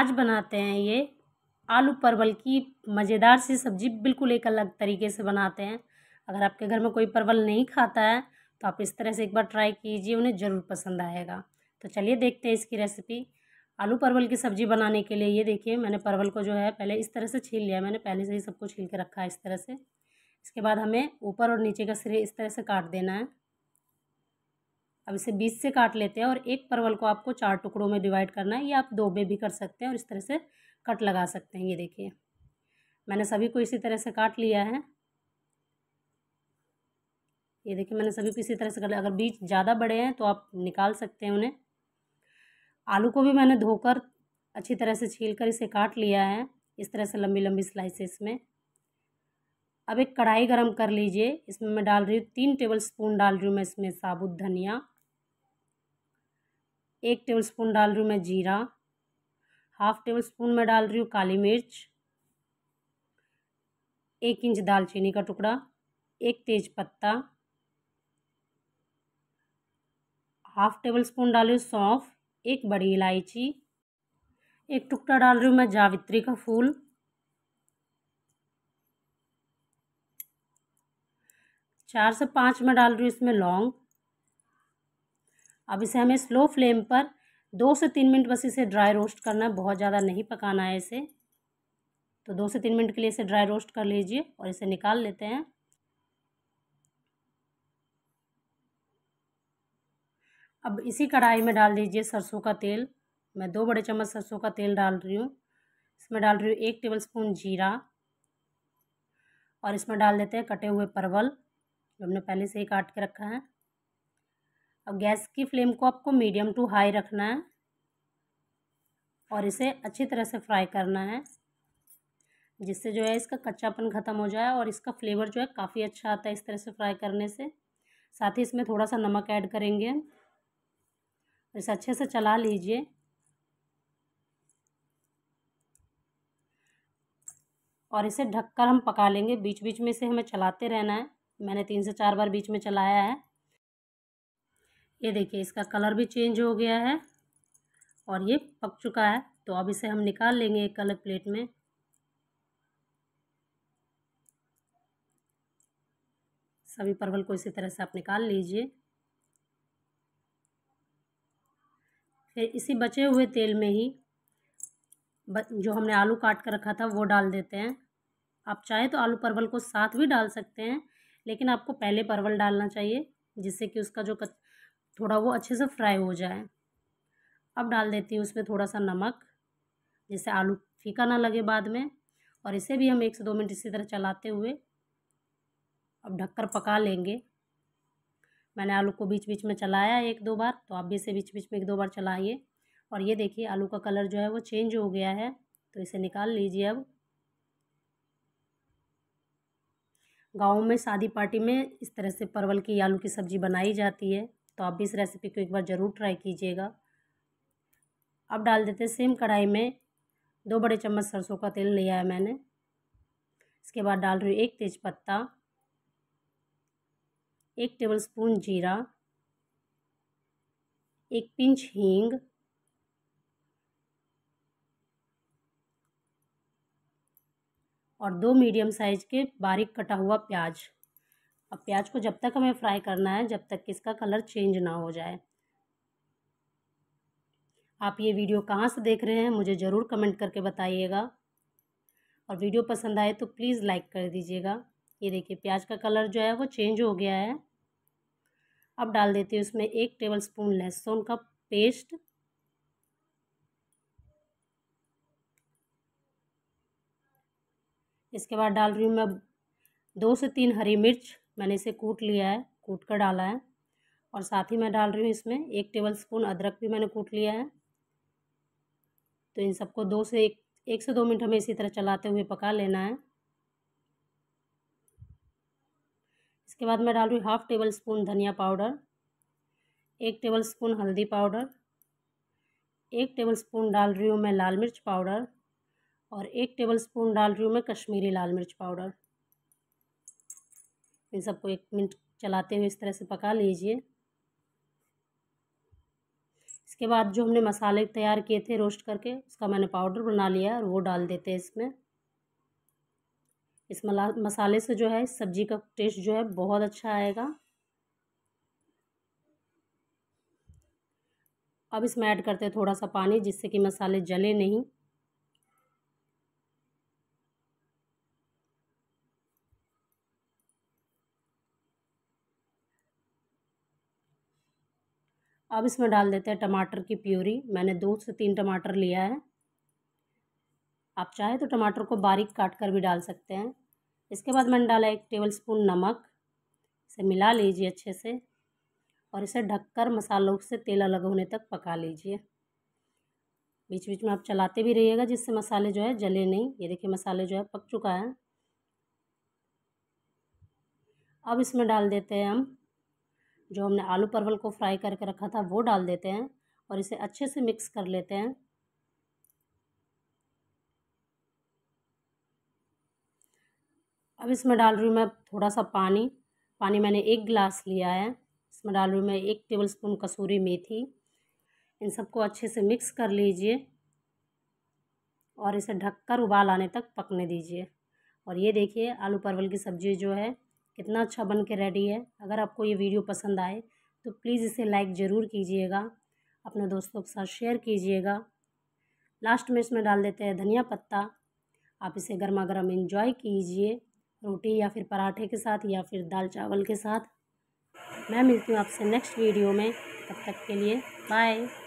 आज बनाते हैं ये आलू परवल की मज़ेदार सी सब्ज़ी बिल्कुल एक अलग तरीके से बनाते हैं अगर आपके घर में कोई परवल नहीं खाता है तो आप इस तरह से एक बार ट्राई कीजिए उन्हें ज़रूर पसंद आएगा तो चलिए देखते हैं इसकी रेसिपी आलू परवल की सब्ज़ी बनाने के लिए ये देखिए मैंने परवल को जो है पहले इस तरह से छील लिया मैंने पहले से ही सबको छील के रखा है इस तरह से इसके बाद हमें ऊपर और नीचे का सिरे इस तरह से काट देना है अब इसे बीस से काट लेते हैं और एक परवल को आपको चार टुकड़ों में डिवाइड करना है या आप दो में भी कर सकते हैं और इस तरह से कट लगा सकते हैं ये देखिए मैंने सभी को इसी तरह से काट लिया है ये देखिए मैंने सभी को इसी तरह से कर लिया अगर बीज ज़्यादा बड़े हैं तो आप निकाल सकते हैं उन्हें आलू को भी मैंने धोकर अच्छी तरह से छील कर इसे काट लिया है इस तरह से लंबी लंबी स्लाइसेस में अब एक कढ़ाई गरम कर लीजिए इसमें मैं डाल रही हूँ तीन टेबल स्पून डाल रही हूँ मैं इसमें साबुत धनिया एक टेबल स्पून डाल रही हूँ मैं जीरा हाफ टेबल स्पून मैं डाल रही हूँ काली मिर्च एक इंच दालचीनी का टुकड़ा एक तेज पत्ता हाफ टेबल स्पून डाल रही हूँ सौंफ एक बड़ी इलायची एक टुकड़ा डाल रही हूँ मैं जावित्री का फूल चार से पाँच में डाल रही हूँ इसमें लौंग अब इसे हमें स्लो फ्लेम पर दो से तीन मिनट बस इसे ड्राई रोस्ट करना है बहुत ज़्यादा नहीं पकाना है इसे तो दो से तीन मिनट के लिए इसे ड्राई रोस्ट कर लीजिए और इसे निकाल लेते हैं अब इसी कढ़ाई में डाल दीजिए सरसों का तेल मैं दो बड़े चम्मच सरसों का तेल डाल रही हूँ इसमें डाल रही हूँ एक टेबल स्पून जीरा और इसमें डाल देते हैं कटे हुए परवल जो हमने पहले से ही काट के रखा है और गैस की फ्लेम को आपको मीडियम टू हाई रखना है और इसे अच्छी तरह से फ्राई करना है जिससे जो है इसका कच्चापन ख़त्म हो जाए और इसका फ्लेवर जो है काफ़ी अच्छा आता है इस तरह से फ्राई करने से साथ ही इसमें थोड़ा सा नमक ऐड करेंगे इसे अच्छे से चला लीजिए और इसे ढककर हम पका लेंगे बीच बीच में से हमें चलाते रहना है मैंने तीन से चार बार बीच में चलाया है ये देखिए इसका कलर भी चेंज हो गया है और ये पक चुका है तो अब इसे हम निकाल लेंगे एक अलग प्लेट में सभी परवल को इसी तरह से आप निकाल लीजिए फिर इसी बचे हुए तेल में ही जो हमने आलू काट कर रखा था वो डाल देते हैं आप चाहे तो आलू परवल को साथ भी डाल सकते हैं लेकिन आपको पहले परवल डालना चाहिए जिससे कि उसका जो कच थोड़ा वो अच्छे से फ्राई हो जाए अब डाल देती हूँ उसमें थोड़ा सा नमक जिससे आलू फीका ना लगे बाद में और इसे भी हम एक से दो मिनट इसी तरह चलाते हुए अब ढककर पका लेंगे मैंने आलू को बीच बीच में चलाया एक दो बार तो आप भी इसे बीच बीच में एक दो बार चलाइए और ये देखिए आलू का कलर जो है वो चेंज हो गया है तो इसे निकाल लीजिए अब गाँव में शादी पार्टी में इस तरह से परवल की आलू की सब्ज़ी बनाई जाती है तो आप भी इस रेसिपी को एक बार ज़रूर ट्राई कीजिएगा अब डाल देते हैं सेम कढ़ाई में दो बड़े चम्मच सरसों का तेल लिया है मैंने इसके बाद डाल रही हूँ एक पत्ता एक टेबल स्पून जीरा एक पिंच हींग और दो मीडियम साइज के बारीक कटा हुआ प्याज अब प्याज को जब तक हमें फ्राई करना है जब तक कि इसका कलर चेंज ना हो जाए आप ये वीडियो कहाँ से देख रहे हैं मुझे ज़रूर कमेंट करके बताइएगा और वीडियो पसंद आए तो प्लीज़ लाइक कर दीजिएगा ये देखिए प्याज का कलर जो है वो चेंज हो गया है अब डाल देती हूँ उसमें एक टेबल स्पून लहसुन का पेस्ट इसके बाद डाल रही हूँ मैं दो से तीन हरी मिर्च मैंने इसे कूट लिया है कूट कर डाला है और साथ ही मैं डाल रही हूँ इसमें एक टेबल स्पून अदरक भी मैंने कूट लिया है तो इन सबको दो से एक एक से दो मिनट हमें इसी तरह चलाते हुए पका लेना है इसके बाद मैं डाल रही हूँ हाफ़ टेबल स्पून धनिया पाउडर एक टेबल स्पून हल्दी पाउडर एक टेबल स्पून डाल रही हूँ मैं लाल मिर्च पाउडर और एक टेबल स्पून डाल रही हूँ मैं कश्मीरी लाल मिर्च पाउडर इन सबको एक मिनट चलाते हुए इस तरह से पका लीजिए इसके बाद जो हमने मसाले तैयार किए थे रोस्ट करके उसका मैंने पाउडर बना लिया और वो डाल देते हैं इसमें इस मला मसाले से जो है सब्जी का टेस्ट जो है बहुत अच्छा आएगा अब इसमें ऐड करते हैं थोड़ा सा पानी जिससे कि मसाले जले नहीं अब इसमें डाल देते हैं टमाटर की प्यूरी मैंने दो से तीन टमाटर लिया है आप चाहे तो टमाटर को बारीक काट कर भी डाल सकते हैं इसके बाद मैंने डाला एक टेबल स्पून नमक इसे मिला लीजिए अच्छे से और इसे ढककर मसालों से तेल अलग होने तक पका लीजिए बीच बीच में आप चलाते भी रहिएगा जिससे मसाले जो है जले नहीं ये देखिए मसाले जो है पक चुका है अब इसमें डाल देते हैं हम जो हमने आलू परवल को फ्राई करके रखा था वो डाल देते हैं और इसे अच्छे से मिक्स कर लेते हैं अब इसमें डाल रही हूँ मैं थोड़ा सा पानी पानी मैंने एक गिलास लिया है इसमें डाल रही हूँ मैं एक टेबल स्पून कसूरी मेथी इन सबको अच्छे से मिक्स कर लीजिए और इसे ढककर उबाल आने तक पकने दीजिए और ये देखिए आलू परवल की सब्ज़ी जो है कितना अच्छा बन के रेडी है अगर आपको ये वीडियो पसंद आए तो प्लीज़ इसे लाइक ज़रूर कीजिएगा अपने दोस्तों के साथ शेयर कीजिएगा लास्ट में इसमें डाल देते हैं धनिया पत्ता आप इसे गर्मा गर्म इन्जॉय कीजिए रोटी या फिर पराठे के साथ या फिर दाल चावल के साथ मैं मिलती हूँ आपसे नेक्स्ट वीडियो में तब तक के लिए बाय